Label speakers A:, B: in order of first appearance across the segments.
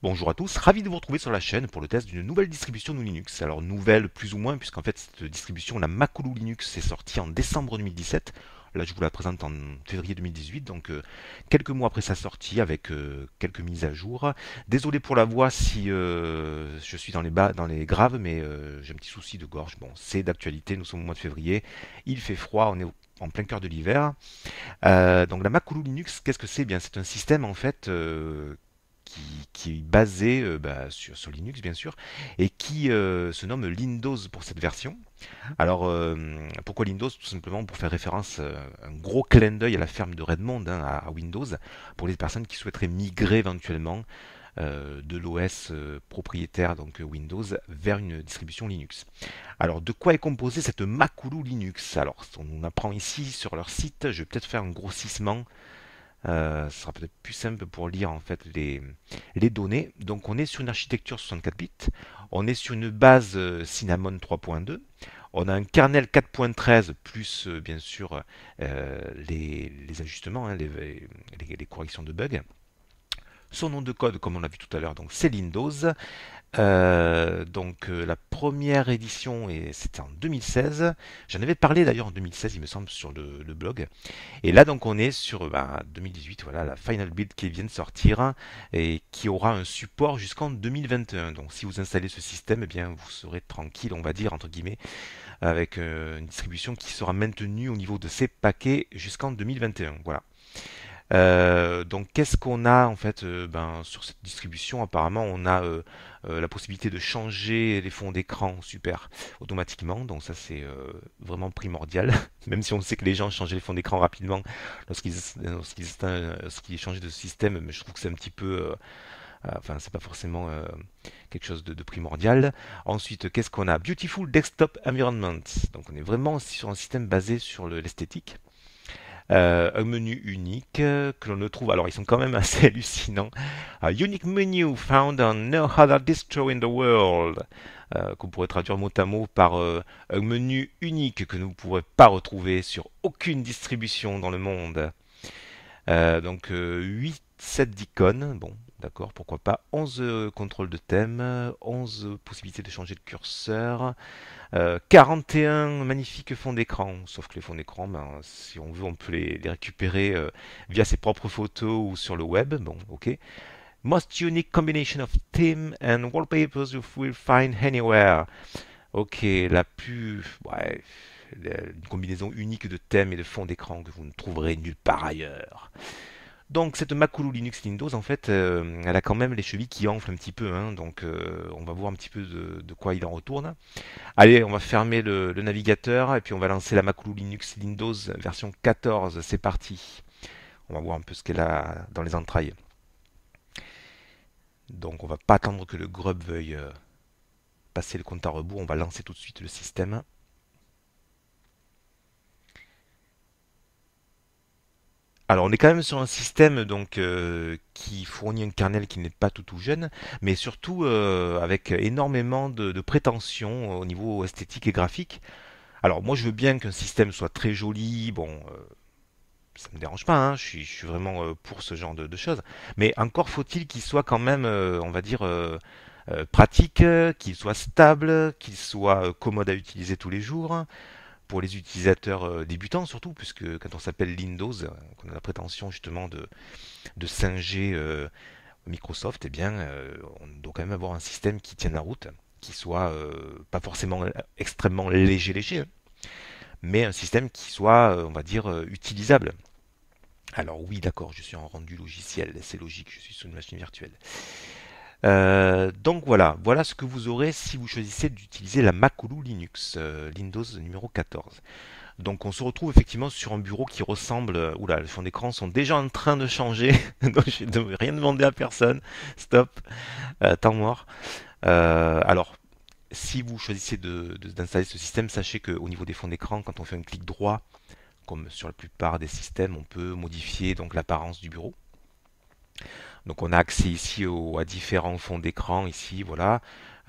A: Bonjour à tous, ravi de vous retrouver sur la chaîne pour le test d'une nouvelle distribution de Linux. Alors nouvelle plus ou moins puisqu'en fait cette distribution, la Makulu Linux, est sortie en décembre 2017. Là je vous la présente en février 2018, donc euh, quelques mois après sa sortie avec euh, quelques mises à jour. Désolé pour la voix si euh, je suis dans les, bas, dans les graves, mais j'ai un petit souci de gorge. Bon, c'est d'actualité, nous sommes au mois de février, il fait froid, on est en plein cœur de l'hiver. donc la Makulu Linux, qu'est-ce que c'est eh Bien, c'est un système en fait qui, est basé euh, bah, sur, Linux bien sûr, et qui euh, se nomme Windows pour cette version. Alors euh, pourquoi Windows Tout simplement pour faire référence, un gros clin d'œil à la ferme de Redmond, hein, à, Windows, pour les personnes qui souhaiteraient migrer éventuellement de l'OS propriétaire, donc Windows, vers une distribution Linux. Alors, de quoi est composée cette Makulu Linux Alors, on apprend ici sur leur site, je vais peut-être faire un grossissement euh, ce sera peut-être plus simple pour lire en fait les, données. Donc on est sur une architecture 64 bits, on est sur une base euh, Cinnamon 3.2, on a un kernel 4.13 plus euh, bien sûr les, ajustements, hein, les, corrections de bugs. Son nom de code, comme on l'a vu tout à l'heure, donc c'est Windows. Euh, donc euh, la première édition, et c'était en 2016. J'en avais parlé d'ailleurs en 2016, il me semble, sur le, blog. Et là, donc, on est sur 2018, bah, voilà, la final build qui vient de sortir hein, et qui aura un support jusqu'en 2021. Donc, si vous installez ce système, eh bien, vous serez tranquille, on va dire, entre guillemets, avec euh, une distribution qui sera maintenue au niveau de ces paquets jusqu'en 2021. Voilà. Euh, donc qu'est-ce qu'on a en fait euh, ben, sur cette distribution Apparemment on a euh, la possibilité de changer les fonds d'écran super automatiquement, donc ça c'est vraiment primordial, même si on sait que les gens changent les fonds d'écran rapidement lorsqu'ils changent de système, mais je trouve que c'est un petit peu... Enfin, c'est pas forcément quelque chose de, primordial. Ensuite, qu'est-ce qu'on a Beautiful Desktop Environment. Donc, on est vraiment sur un système basé sur l'esthétique. Euh, un menu unique euh, que l'on ne trouve. Alors, ils sont quand même assez hallucinants. Un unique menu found on no other distro in the world. Euh, qu'on pourrait traduire mot à mot par un menu unique que nous ne pourrez pas retrouver sur aucune distribution dans le monde. donc, 8 7 d'icônes. Bon, D'accord, pourquoi pas. 11 euh, contrôles de thème, 11 possibilités de changer de curseur, 41 euh, magnifiques fonds d'écran. Sauf que les fonds d'écran, ben, si on veut, on peut les, récupérer euh, via ses propres photos ou sur le web. Bon, ok. Most unique combination of theme and wallpapers you will find anywhere. Ok, la plus... Ouais, une combinaison unique de thèmes et de fonds d'écran que vous ne trouverez nulle part ailleurs. Donc cette Makulu Linux Windows, en fait, euh, elle a quand même les chevilles qui enflent un petit peu. Hein. donc euh, on va voir un petit peu de, quoi il en retourne. Allez, on va fermer le, navigateur et puis on va lancer la Makulu Linux Windows version 14. C'est parti. On va voir un peu ce qu'elle a dans les entrailles. Donc on va pas attendre que le grub veuille euh, passer le compte à rebours. On va lancer tout de suite le système. Alors on est quand même sur un système donc euh, qui fournit un kernel qui n'est pas tout tout jeune, mais surtout euh, avec énormément de, prétentions au niveau esthétique et graphique. Alors moi je veux bien qu'un système soit très joli, bon, euh, ça me dérange pas, hein. je, suis, vraiment pour ce genre de choses, mais encore faut-il qu'il soit quand même, on va dire, pratique, qu'il soit stable, qu'il soit commode à utiliser tous les jours pour les utilisateurs euh, débutants surtout, puisque quand on s'appelle Windows, euh, qu'on a la prétention justement de, de singer euh, Microsoft, eh bien, on doit quand même avoir un système qui tienne la route, qui soit pas forcément extrêmement léger, léger, hein, mais un système qui soit, on va dire, utilisable. Alors oui, d'accord, je suis en rendu logiciel, c'est logique, je suis sur une machine virtuelle. Euh, donc voilà, voilà ce que vous aurez si vous choisissez d'utiliser la Mac Linux, euh, Windows numéro 14. Donc on se retrouve effectivement sur un bureau qui ressemble. Euh, oula, les fonds d'écran sont déjà en train de changer. donc je ne vais rien demander à personne. Stop. temps mort. alors, si vous choisissez d'installer ce système, sachez qu'au niveau des fonds d'écran, quand on fait un clic droit, comme sur la plupart des systèmes, on peut modifier l'apparence du bureau. Donc on a accès ici à différents fonds d'écran ici, voilà.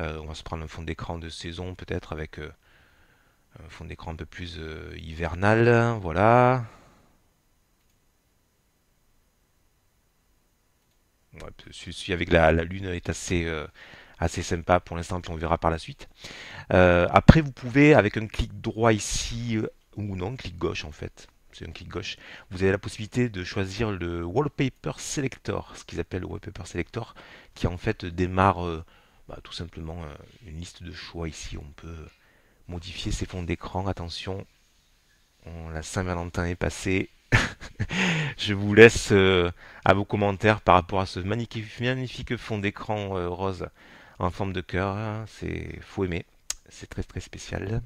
A: Euh, on va se prendre un fond d'écran de saison peut-être avec euh, un fond d'écran un peu plus euh, hivernal, voilà. celui avec la, lune est assez, assez sympa pour l'instant, puis on verra par la suite. après vous pouvez avec un clic droit ici, ou non, clic gauche en fait, c'est un clic gauche, vous avez la possibilité de choisir le Wallpaper Selector, ce qu'ils appellent le Wallpaper Selector, qui en fait démarre euh, bah, tout simplement euh, une liste de choix. Ici, on peut modifier ses fonds d'écran. Attention, on, la Saint-Valentin est passée. Je vous laisse euh, à vos commentaires par rapport à ce magnifique, fond d'écran rose en forme de cœur. Hein, c'est faut aimé, c'est très très spécial.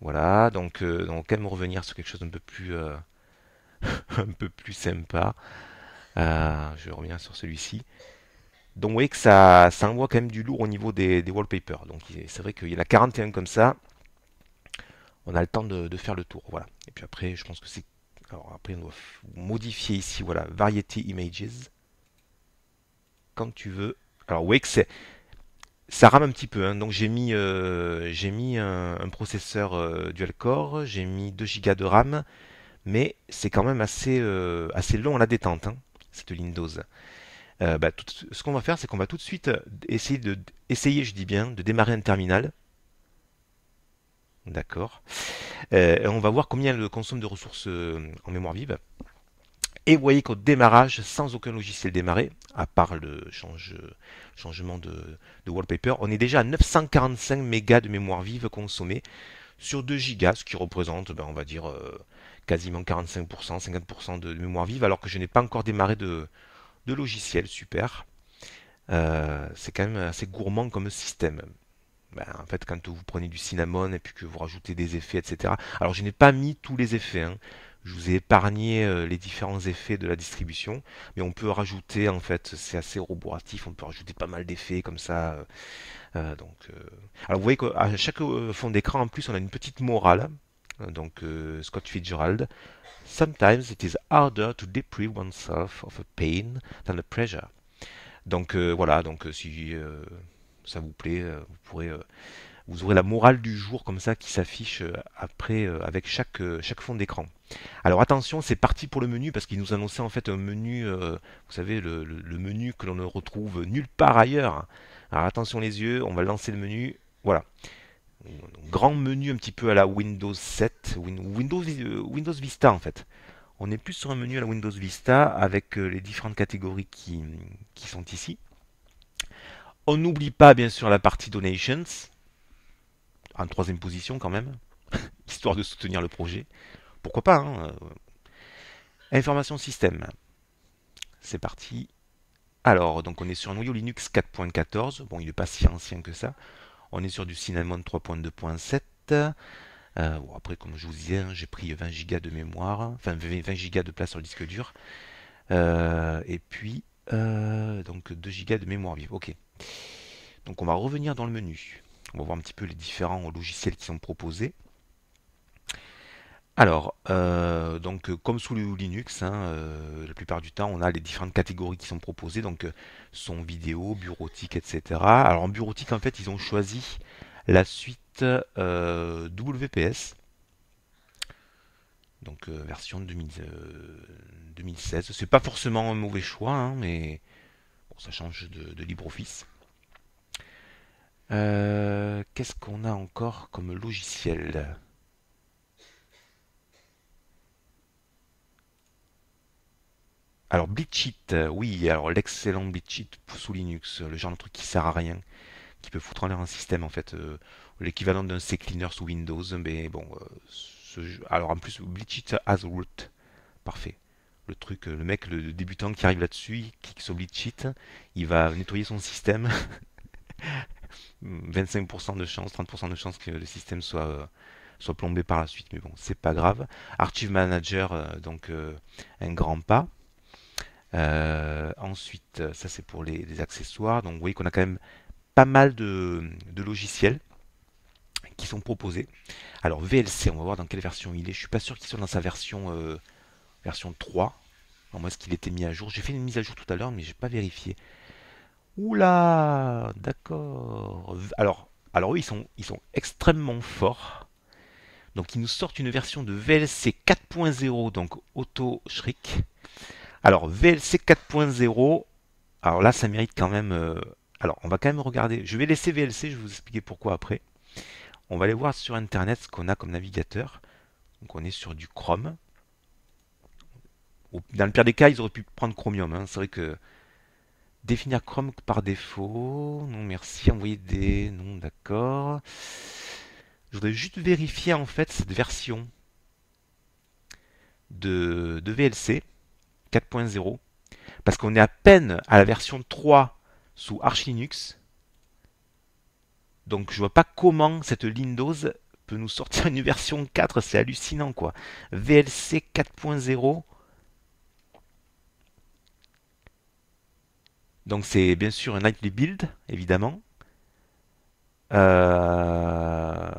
A: Voilà, euh, donc, quand même revenir sur quelque chose d'un peu plus euh, un peu plus sympa. Euh, je reviens sur celui-ci. Donc vous voyez que ça, ça envoie quand même du lourd au niveau des, wallpapers. Donc c'est vrai qu'il y en a 41 comme ça. On a le temps de, de, faire le tour. Voilà. Et puis après, je pense que c'est. Alors après, on doit modifier ici, voilà, Variety Images. Quand tu veux. Alors vous voyez que c'est ça rame un petit peu, hein. donc j'ai mis, euh, mis un, processeur euh, dual core, j'ai mis 2 Go de RAM, mais c'est quand même assez, euh, assez long à la détente, hein, cette Windows. Bah, tout, ce qu'on va faire, c'est qu'on va tout de suite essayer, de, essayer, je dis bien, de démarrer un terminal. D'accord. on va voir combien elle consomme de ressources en mémoire vive. Et vous voyez qu'au démarrage, sans aucun logiciel démarré, à part le changement de, wallpaper, on est déjà à 945 mégas de mémoire vive consommée sur 2 gigas, ce qui représente, ben, on va dire, euh, quasiment 45%, 50% de, mémoire vive, alors que je n'ai pas encore démarré de, logiciel. Super. Euh, c'est quand même assez gourmand comme système. Ben, en fait, quand vous prenez du cinnamon et puis que vous rajoutez des effets, etc. Alors, je n'ai pas mis tous les effets. Hein je vous ai épargné euh, les différents effets de la distribution, mais on peut rajouter, en fait, c'est assez roboratif, on peut rajouter pas mal d'effets comme ça. Euh, euh, donc, Alors vous voyez qu'à chaque fond d'écran, en plus, on a une petite morale. Donc Scott Fitzgerald, Sometimes it is harder to deprive oneself of a pain than a pleasure. Donc voilà, donc si ça vous plaît, vous pourrez vous aurez la morale du jour comme ça qui s'affiche euh, après euh, avec chaque, euh, chaque fond d'écran. Alors attention, c'est parti pour le menu parce qu'il nous annonçait en fait un menu, vous savez, le, menu que l'on ne retrouve nulle part ailleurs. Alors attention les yeux, on va lancer le menu, voilà. Grand menu un petit peu à la Windows 7, Windows, Windows Vista en fait. On est plus sur un menu à la Windows Vista avec les différentes catégories qui, qui sont ici. On n'oublie pas bien sûr la partie Donations, en troisième position quand même, histoire de soutenir le projet. Pourquoi pas hein euh. Information système. C'est parti. Alors, donc on est sur un noyau Linux 4.14. Bon, il n'est pas si ancien que ça. On est sur du Cinnamon 3.2.7. Euh, bon, après, comme je vous disais, hein, j'ai pris 20 Go de mémoire, enfin 20 Go de place sur le disque dur. Euh, et puis, donc 2 Go de mémoire vive. Ok. Donc on va revenir dans le menu. On va voir un petit peu les différents logiciels qui sont proposés. Alors, euh, donc euh, comme sous le Linux, hein, euh, la plupart du temps, on a les différentes catégories qui sont proposées, donc son vidéo, bureautique, etc. Alors en bureautique, en fait, ils ont choisi la suite WPS, donc version 2016. 2016. C'est pas forcément un mauvais choix, hein, mais ça change de, de LibreOffice. Euh, qu'est-ce qu'on a encore comme logiciel Alors Bleachit, euh, oui, alors l'excellent Bleachit sous Linux, euh, le genre de truc qui sert à rien, qui peut foutre en l'air un système en fait, l'équivalent d'un C-cleaner sous Windows, mais bon, alors en plus Bleachit has root, parfait. Le truc, le mec, le débutant qui arrive là-dessus, il clique sur Bleachit, il va nettoyer son système. 25% de chance, 30% de chance que le système soit, euh, soit plombé par la suite. Mais bon, c'est pas grave. Archive Manager, euh, donc euh, un grand pas. ensuite, ça c'est pour les, accessoires. Donc vous voyez qu'on a quand même pas mal de, logiciels qui sont proposés. Alors VLC, on va voir dans quelle version il est. Je suis pas sûr qu'il soit dans sa version, version 3. Moi, moi, ce qu'il était mis à jour J'ai fait une mise à jour tout à l'heure, mais j'ai pas vérifié. Oula, d'accord. Alors, alors ils sont, ils sont extrêmement forts. Donc, ils nous sortent une version de VLC 4.0, donc Auto Shriek. Alors, VLC 4.0, alors là, ça mérite quand même. Euh, alors, on va quand même regarder. Je vais laisser VLC, je vais vous expliquer pourquoi après. On va aller voir sur Internet ce qu'on a comme navigateur. Donc, on est sur du Chrome. Dans le pire des cas, ils auraient pu prendre Chromium. Hein. C'est vrai que Définir Chrome par défaut. Non, merci. Envoyer des... Non, d'accord. Je voudrais juste vérifier en fait cette version de, VLC 4.0. Parce qu'on est à peine à la version 3 sous Arch Linux. Donc je vois pas comment cette Windows peut nous sortir une version 4. C'est hallucinant quoi. VLC 4.0. Donc c'est bien sûr un nightly build, évidemment. Euh,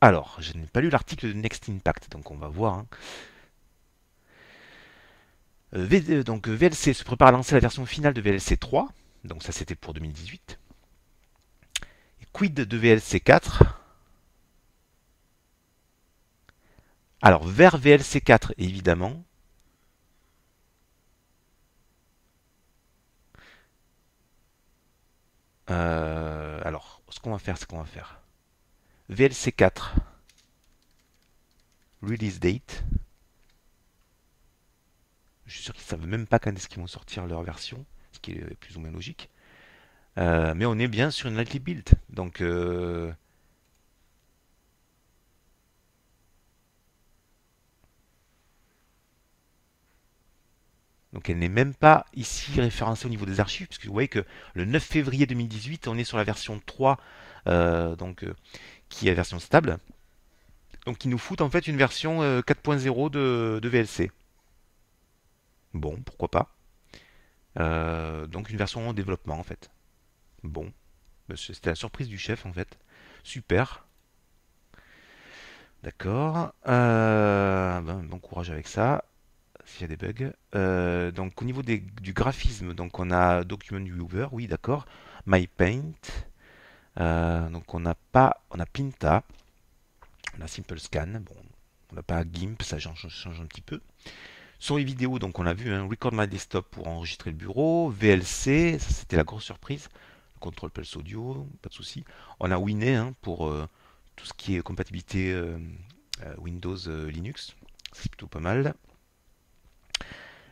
A: alors, je n'ai pas lu l'article de Next Impact, donc on va voir. Hein. Euh, euh, donc VLC se prépare à lancer la version finale de VLC 3, donc ça c'était pour 2018. quid de VLC 4 Alors vers VLC 4 évidemment, ce qu'on va faire, ce qu'on va faire. VLC4 release date. Je suis sûr qu'ils ne savent même pas quand est-ce qu'ils vont sortir leur version, ce qui est plus ou moins logique. Euh, mais on est bien sur une lightly build. Donc euh, Donc elle n'est même pas ici référencée au niveau des archives, puisque vous voyez que le 9 février 2018, on est sur la version 3, euh, donc, euh, qui est la version stable. Donc il nous fout en fait une version 4.0 euh, de, VLC. Bon, pourquoi pas. donc une version en développement en fait. Bon, bah, c'était la surprise du chef en fait. Super. D'accord. Ben, bon courage avec ça s'il y a des bugs. Euh, donc au niveau des, du graphisme, donc on a Document Viewer, oui d'accord, MyPaint, euh, donc on n'a pas, on a Pinta, on a Simple Scan, bon, on n'a pas GIMP, ça change, un petit peu. Sur les vidéos, donc on a vu, hein, Record My Desktop pour enregistrer le bureau, VLC, ça c'était la grosse surprise, Control Pulse Audio, pas de souci. On a Winnet hein, pour euh, tout ce qui est compatibilité Windows Linux, c'est plutôt pas mal.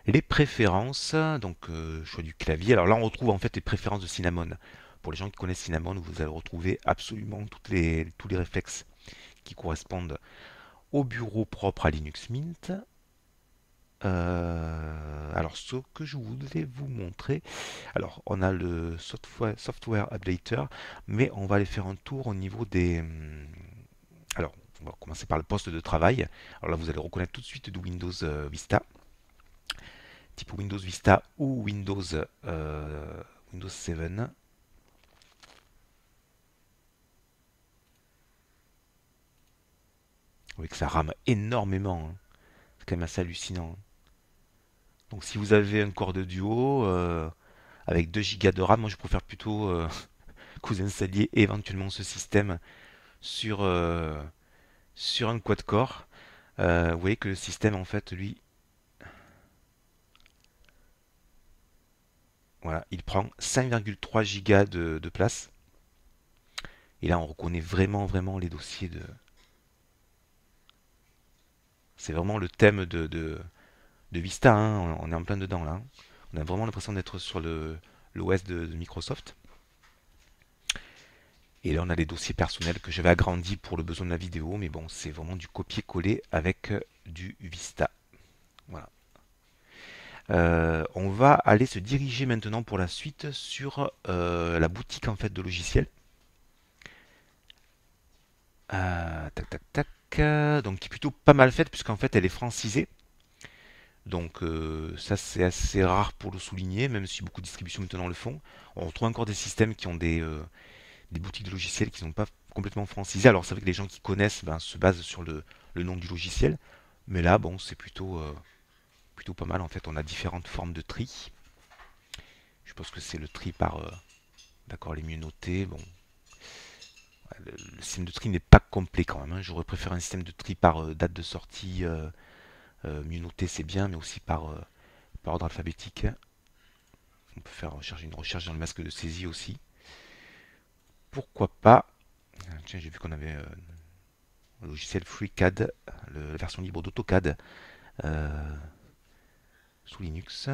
A: Les préférences, donc euh, choix du clavier. Alors là, on retrouve en fait les préférences de Cinnamon. Pour les gens qui connaissent Cinnamon, vous allez retrouver absolument les, tous les réflexes qui correspondent au bureau propre à Linux Mint. Euh, alors, ce que je voulais vous montrer, alors on a le software, updater, mais on va aller faire un tour au niveau des. Hum, alors, on va commencer par le poste de travail. Alors là, vous allez reconnaître tout de suite de Windows euh, Vista type Windows Vista ou Windows, euh, Windows 7. Oui, que ça rame énormément. Hein. C'est quand même assez hallucinant. Hein. Donc si vous avez un corps de duo euh, avec 2 Go de RAM, moi je préfère plutôt euh, que vous installiez éventuellement ce système sur, euh, sur un quad-core. vous voyez que le système en fait lui Voilà, il prend 5,3 gigas de, place. Et là, on reconnaît vraiment, vraiment les dossiers de... C'est vraiment le thème de, de, Vista, hein. on, est en plein dedans là. Hein. On a vraiment l'impression d'être sur l'OS de Microsoft. Et là, on a les dossiers personnels que j'avais agrandis pour le besoin de la vidéo, mais bon, c'est vraiment du copier-coller avec euh, du Vista. Voilà. Euh, on va aller se diriger maintenant pour la suite sur euh, la boutique en fait de logiciels. Euh, tac tac tac. Donc qui est plutôt pas mal faite puisqu'en fait elle est francisée. Donc ça c'est assez rare pour le souligner, même si beaucoup de distributions maintenant le font. On retrouve encore des systèmes qui ont des, boutiques de logiciels qui ne sont pas complètement francisées. Alors c'est vrai que les gens qui connaissent ben, se basent sur le, nom du logiciel, mais là bon c'est plutôt plutôt pas mal. En fait, on a différentes formes de tri. Je pense que c'est le tri par euh, d'accord les mieux notés. Bon, le, système de tri n'est pas complet quand même. Hein. J'aurais préféré un système de tri par euh, date de sortie. mieux euh, noté, c'est bien, mais aussi par, par ordre alphabétique. Hein. On peut faire une recherche dans le masque de saisie aussi. Pourquoi pas ah, Tiens, j'ai vu qu'on avait le logiciel FreeCAD, CAD la version libre d'AutoCAD sous Linux.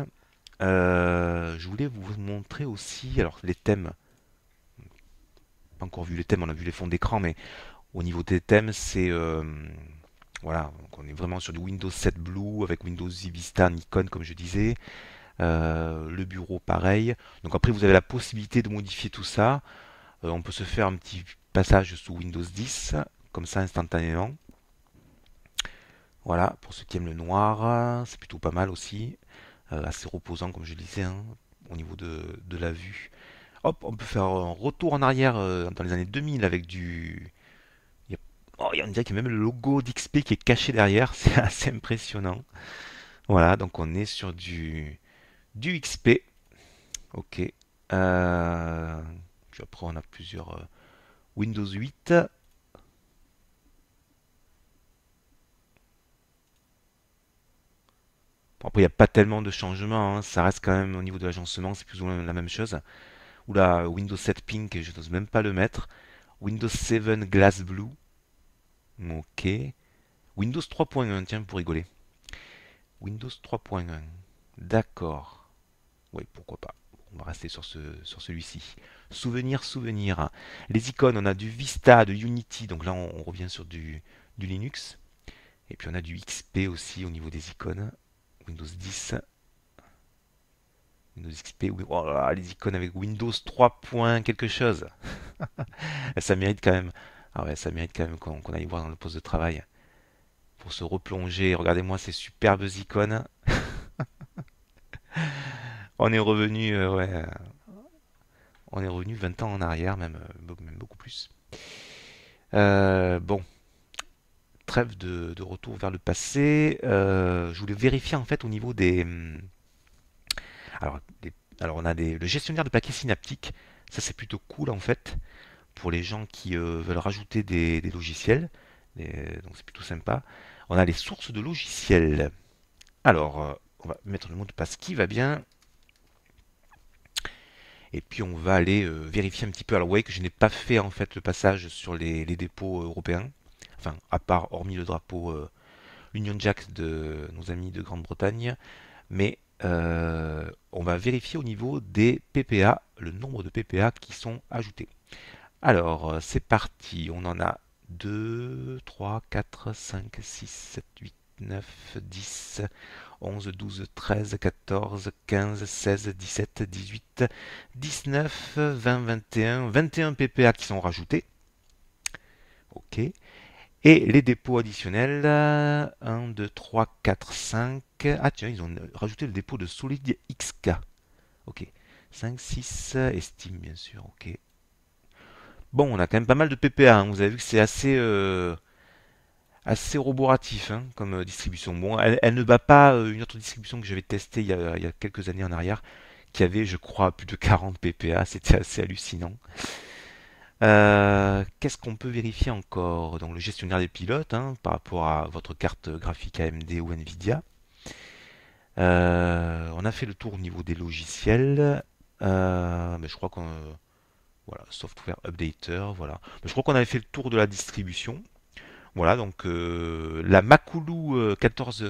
A: Euh, je voulais vous montrer aussi alors les thèmes. Pas encore vu les thèmes, on a vu les fonds d'écran, mais au niveau des thèmes, c'est euh, voilà, on est vraiment sur du Windows 7 Blue avec Windows Vista, Nikon comme je disais. Euh, le bureau pareil. Donc après vous avez la possibilité de modifier tout ça. on peut se faire un petit passage sous Windows 10 comme ça instantanément. Voilà, pour ceux qui aiment le noir, c'est plutôt pas mal aussi. Euh, assez reposant comme je disais hein, au niveau de, la vue. Hop, on peut faire un retour en arrière euh, dans les années 2000 avec du... Il oh, on y a même le logo d'XP qui est caché derrière, c'est assez impressionnant. Voilà, donc on est sur du, du XP. Ok. Euh... Puis après on a plusieurs euh, Windows 8. après, il n'y a pas tellement de changements. Hein. Ça reste quand même au niveau de l'agencement, c'est plus ou moins la même chose. Oula, Windows 7 Pink, je n'ose même pas le mettre. Windows 7 Glass Blue. Ok. Windows 3.1, tiens, pour rigoler. Windows 3.1. D'accord. Oui, pourquoi pas. On va rester sur, celui-ci. Souvenir, souvenir. Les icônes, on a du Vista, de Unity. Donc là, on, revient sur du Linux. Et puis on a du XP aussi au niveau des icônes. Windows 10, Windows XP, oh les icônes avec Windows 3. quelque chose. ça mérite quand même. Ah ouais, ça mérite quand même qu'on aille voir dans le poste de travail pour se replonger. Regardez-moi ces superbes icônes. on est revenu, euh, euh, on est revenu 20 ans en arrière, même, euh, beaucoup plus. bon, trêve de, retour vers le passé. Euh, je voulais vérifier en fait au niveau des. Hmm, alors, alors on a des, le gestionnaire de paquets synaptiques. Ça c'est plutôt cool en fait pour les gens qui euh, veulent rajouter des, logiciels. donc c'est plutôt sympa. On a les sources de logiciels. Alors euh, on va mettre le mot de passe qui va bien. Et puis on va aller vérifier un petit peu. Alors vous voyez que je n'ai pas fait en fait le passage sur les dépôts européens enfin, à part, hormis le drapeau euh, Union Jack de nos amis de Grande-Bretagne, mais euh, on va vérifier au niveau des PPA, le nombre de PPA qui sont ajoutés. Alors, euh, c'est parti, on en a 2, 3, 4, 5, 6, 7, 8, 9, 10, 11, 12, 13, 14, 15, 16, 17, 18, 19, 20, 21, 21 PPA qui sont rajoutés. Ok. Et les dépôts additionnels, 1, 2, 3, 4, 5. Ah tiens, ils ont rajouté le dépôt de Solid XK. Ok. 5, 6, estime bien sûr, ok. Bon, on a quand même pas mal de PPA, hein. vous avez vu que c'est assez, euh, assez roboratif hein, comme euh, distribution. Bon, elle, ne bat pas euh, une autre distribution que j'avais testée il y, a, il y a quelques années en arrière, qui avait, je crois, plus de 40 PPA, c'était assez hallucinant. Euh, qu'est-ce qu'on peut vérifier encore dans le gestionnaire des pilotes hein, par rapport à votre carte graphique AMD ou Nvidia. Euh, on a fait le tour au niveau des logiciels. Euh, mais je crois qu'on voilà software updater voilà. je crois qu'on avait fait le tour de la distribution. Voilà donc la Makulu 14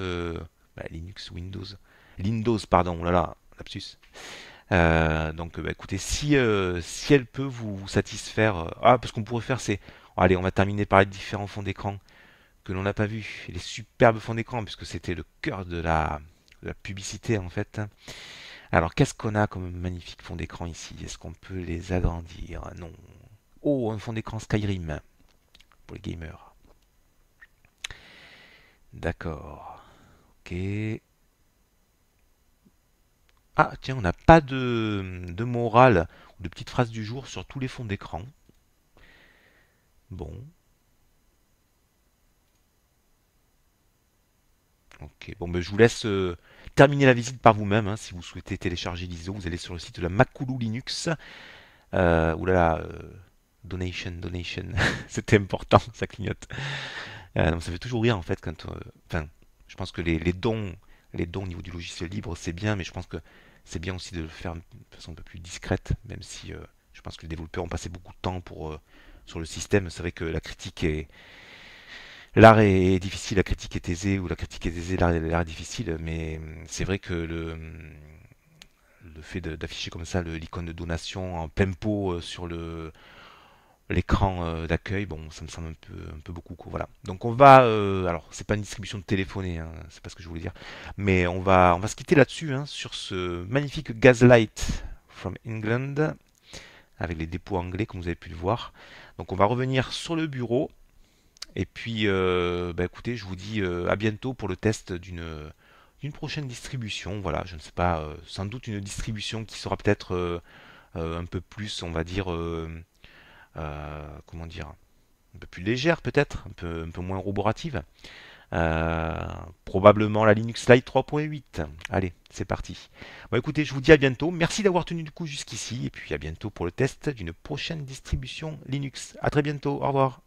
A: bah, Linux Windows Windows pardon oh là là euh, donc bah, écoutez, si, euh, si elle peut vous, satisfaire, euh, ah, parce qu'on pourrait faire c'est, allez, on va terminer par les différents fonds d'écran que l'on n'a pas vus, les superbes fonds d'écran, puisque c'était le cœur de la, de la publicité en fait. Alors qu'est-ce qu'on a comme magnifique fond d'écran ici Est-ce qu'on peut les agrandir Non. Oh, un fond d'écran Skyrim pour les gamers. D'accord. Ok. Ah tiens, on n'a pas de, morale ou de petite phrase du jour sur tous les fonds d'écran. Bon. Ok, bon, ben, je vous laisse euh, terminer la visite par vous-même. Hein, si vous souhaitez télécharger l'ISO, vous allez sur le site de la Makulu Linux. Euh, oulala, euh, donation, donation. C'était important, ça clignote. Euh, non, ça fait toujours rire en fait quand. Enfin, je pense que les dons les dons au niveau du logiciel libre, c'est bien, mais je pense que c'est bien aussi de le faire de façon un peu plus discrète, même si euh, je pense que les développeurs ont passé beaucoup de temps pour, euh, sur le système. C'est vrai que la critique est. L'art est, difficile, la critique est aisée, ou la critique est aisée, l'art est difficile, mais hum, c'est vrai que le hum, le fait d'afficher comme ça l'icône de donation en plein pot euh, sur le, l'écran euh, d'accueil, bon, ça me semble un peu, un peu beaucoup. voilà. Donc on va, euh, alors c'est pas une distribution de téléphonée, hein, c'est pas ce que je voulais dire, mais on va, on va se quitter là-dessus, hein, sur ce magnifique Gaslight from England, avec les dépôts anglais comme vous avez pu le voir. Donc on va revenir sur le bureau, et puis, euh, bah, écoutez, je vous dis à bientôt pour le test d'une d'une prochaine distribution, voilà, je ne sais pas, sans doute une distribution qui sera peut-être un peu plus, on va dire euh, comment dire, un peu plus légère peut-être, un peu, un peu moins roborative. Euh, probablement la Linux Lite 3.8. Allez, c'est parti. Bon écoutez, je vous dis à bientôt. Merci d'avoir tenu le coup jusqu'ici et puis à bientôt pour le test d'une prochaine distribution Linux. À très bientôt. Au revoir.